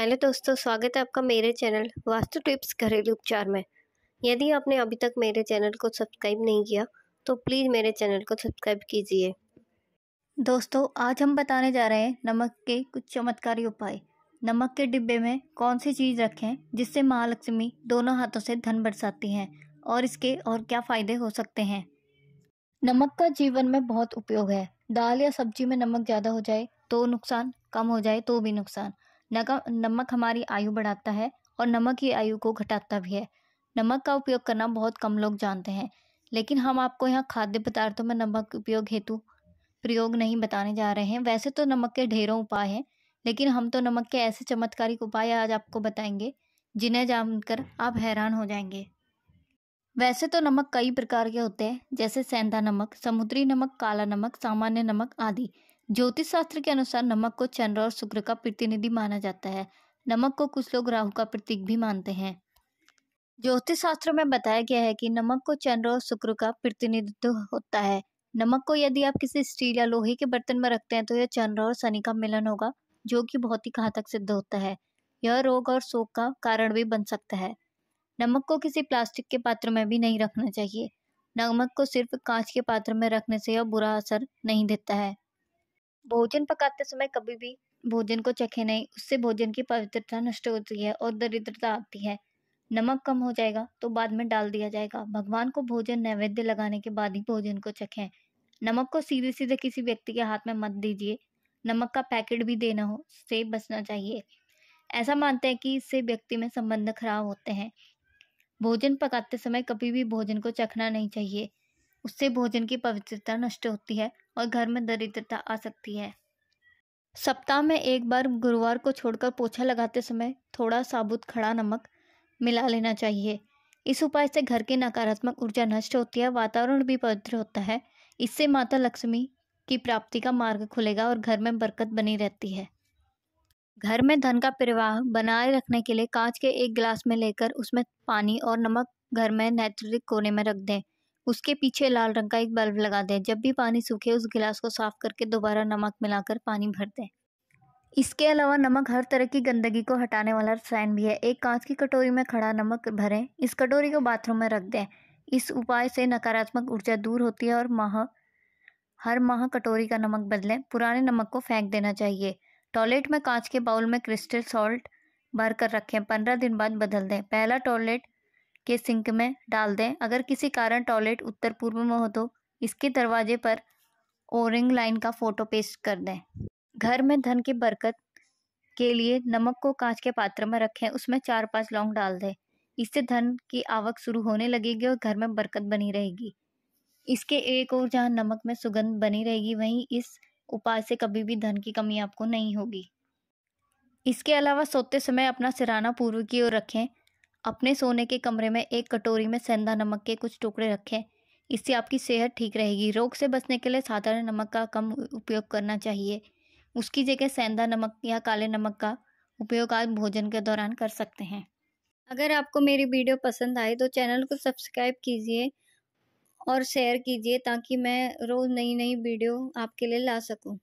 hello तो दोस्तों स्वागत है आपका मेरे चैनल वास्तु टिप्स घरेलू उपचार में यदि आपने अभी तक मेरे चैनल को सब्सक्राइब नहीं किया तो प्लीज़ मेरे चैनल को सब्सक्राइब कीजिए दोस्तों आज हम बताने जा रहे हैं नमक के कुछ चमत्कारी उपाय नमक के डिब्बे में कौन सी चीज़ रखें जिससे महालक्ष्मी दोनों हाथों से धन बरसाती हैं और इसके और क्या फ़ायदे हो सकते हैं नमक का जीवन में बहुत उपयोग है दाल या सब्जी में नमक ज़्यादा हो जाए तो नुकसान कम हो जाए तो भी नुकसान नमक हमारी आयु बढ़ाता है और नमक की आयु को घटाता भी है नमक का उपयोग करना बहुत कम लोग जानते हैं लेकिन हम आपको यहाँ खाद्य पदार्थों में नमक उपयोग हेतु प्रयोग नहीं बताने जा रहे हैं वैसे तो नमक के ढेरों उपाय हैं लेकिन हम तो नमक के ऐसे चमत्कारिक उपाय आज आपको बताएंगे जिन्हें जानकर आप हैरान हो जाएंगे वैसे तो नमक कई प्रकार के होते हैं जैसे सेंधा नमक समुद्री नमक काला नमक सामान्य नमक आदि ज्योतिष शास्त्र के अनुसार नमक को चंद्र और शुक्र का प्रतिनिधि माना जाता है नमक को कुछ लोग राहु का प्रतीक भी मानते हैं ज्योतिष शास्त्र में बताया गया है कि नमक को चंद्र और शुक्र का प्रतिनिधित्व होता है नमक को यदि आप किसी स्टील या लोहे के बर्तन में रखते हैं तो यह चंद्र और शनि का मिलन होगा जो कि बहुत ही घातक सिद्ध होता है यह रोग और शोक का कारण भी बन सकता है नमक को किसी प्लास्टिक के पात्र में भी नहीं रखना चाहिए नमक को सिर्फ कांच के पात्र में रखने से यह बुरा असर नहीं देता है भोजन पकाते समय कभी भी भोजन को चखे नहीं उससे भोजन की पवित्रता नष्ट होती है और दरिद्रता आती है नमक कम हो जाएगा तो बाद में डाल दिया जाएगा भगवान को भोजन नैवेद्य लगाने के बाद ही भोजन को चखें नमक को सीधे सीधे किसी व्यक्ति के हाथ में मत दीजिए नमक का पैकेट भी देना हो से बचना चाहिए ऐसा मानते हैं कि इससे व्यक्ति में संबंध खराब होते हैं भोजन पकाते समय कभी भी भोजन को चखना नहीं चाहिए उससे भोजन की पवित्रता नष्ट होती है और घर में दरिद्रता आ सकती है सप्ताह में एक बार गुरुवार को छोड़कर पोछा लगाते समय थोड़ा साबुत खड़ा नमक मिला लेना चाहिए इस उपाय से घर की नकारात्मक ऊर्जा नष्ट होती है वातावरण भी पवित्र होता है इससे माता लक्ष्मी की प्राप्ति का मार्ग खुलेगा और घर में बरकत बनी रहती है घर में धन का प्रवाह बनाए रखने के लिए कांच के एक गिलास में लेकर उसमें पानी और नमक घर में नैतरिक कोने में रख दें उसके पीछे लाल रंग का एक बल्ब लगा दें जब भी पानी सूखे उस गिलास को साफ करके दोबारा नमक मिलाकर पानी भर दें इसके अलावा नमक हर तरह की गंदगी को हटाने वाला रसायन भी है एक कांच की कटोरी में खड़ा नमक भरें इस कटोरी को बाथरूम में रख दें इस उपाय से नकारात्मक ऊर्जा दूर होती है और माह हर माह कटोरी का नमक बदलें पुराने नमक को फेंक देना चाहिए टॉयलेट में कांच के बाउल में क्रिस्टल सॉल्ट भर कर रखें पंद्रह दिन बाद बदल दें पहला टॉयलेट के सिंक में डाल दें अगर किसी कारण टॉयलेट उत्तर पूर्व में हो तो इसके दरवाजे पर ओरिंग लाइन का फ़ोटो पेस्ट कर दें घर में धन की बरकत के लिए नमक को कांच के पात्र में रखें उसमें चार पांच लौंग डाल दें इससे धन की आवक शुरू होने लगेगी और घर में बरकत बनी रहेगी इसके एक और जहाँ नमक में सुगंध बनी रहेगी वहीं इस उपाय से कभी भी धन की कमी आपको नहीं होगी इसके अलावा सोते समय अपना सिराना पूर्व की ओर रखें अपने सोने के कमरे में एक कटोरी में सेंधा नमक के कुछ टुकड़े रखें इससे आपकी सेहत ठीक रहेगी रोग से बचने के लिए साधारण नमक का कम उपयोग करना चाहिए उसकी जगह सेंधा नमक या काले नमक का उपयोग आप भोजन के दौरान कर सकते हैं अगर आपको मेरी वीडियो पसंद आए तो चैनल को सब्सक्राइब कीजिए और शेयर कीजिए ताकि मैं रोज़ नई नई वीडियो आपके लिए ला सकूँ